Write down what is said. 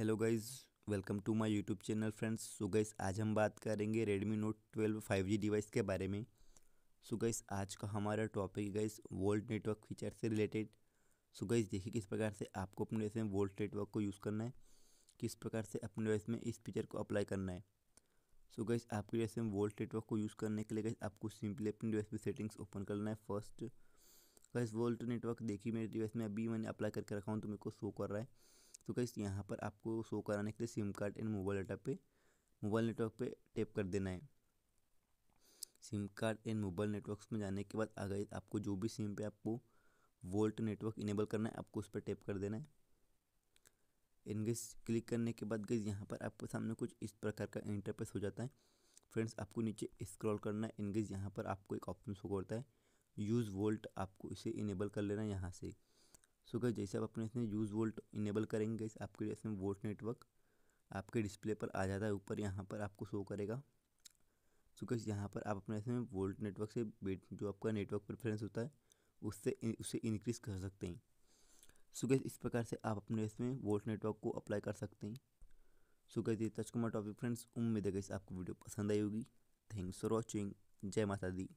hello guys welcome to my YouTube channel friends so guys आज हम बात करेंगे Redmi Note five G device के बारे में सो so गाइस आज का हमारा topic guys VoLTE network feature से रिलेटेड सो गाइस देखिए किस प्रकार से आपको अपने डिवाइस में वोल्ट नेटवर्क को यूज़ करना है किस प्रकार से अपने डिवाइस में इस फीचर को अप्लाई करना है सो so गाइस आपके डिवाइस में वोल्ट नेटवर्क को यूज़ करने के लिए गाइस आपको सिंपली अपने डिवाइस में सेटिंग्स ओपन करना है फर्स्ट गाइस वोल्ट नेटवर्क देखिए मेरे डिवाइस में अभी मैंने अप्लाई करके रखा हूँ तो मेरे को शो कर रहा है तो गई यहाँ पर आपको शो कराने के लिए SIM card and mobile data पे मोबाइल नेटवर्क पे टैप कर देना है SIM card and mobile networks में जाने के बाद अगर आपको जो भी सिम पे आपको वोल्ट नेटवर्क इनेबल करना है आपको उस पर टैप कर देना है इनगेज क्लिक करने के बाद गई यहाँ पर आपके सामने कुछ इस प्रकार का इंटरपेस हो जाता है फ्रेंड्स आपको नीचे स्क्रॉल करना है इनगेज यहाँ पर आपको एक ऑप्शन शो करता है यूज़ वोल्ट आपको इसे इनेबल कर लेना है यहाँ से सो गैस जैसे आप अपने इसमें यूज़ वोल्ट इनेबल करेंगे गैस आपके इसमें वोल्ट नेटवर्क आपके डिस्प्ले पर आ जाता है ऊपर यहाँ पर आपको शो करेगा सो गैस यहाँ पर आप अपने इसमें वोल्ट नेटवर्क से जो आपका नेटवर्क प्रेफरेंस होता है उससे उसे इंक्रीज़ कर सकते हैं सो गैस इस प्रकार से आप अपने इसमें वोल्ट नेटवर्क को अप्लाई कर सकते हैं सो गैस ये टच कुमार टॉपिक फ्रेंड्स उम्मीद है गैस आपको वीडियो पसंद आई होगी थैंक्स फॉर वॉचिंग जय माता दी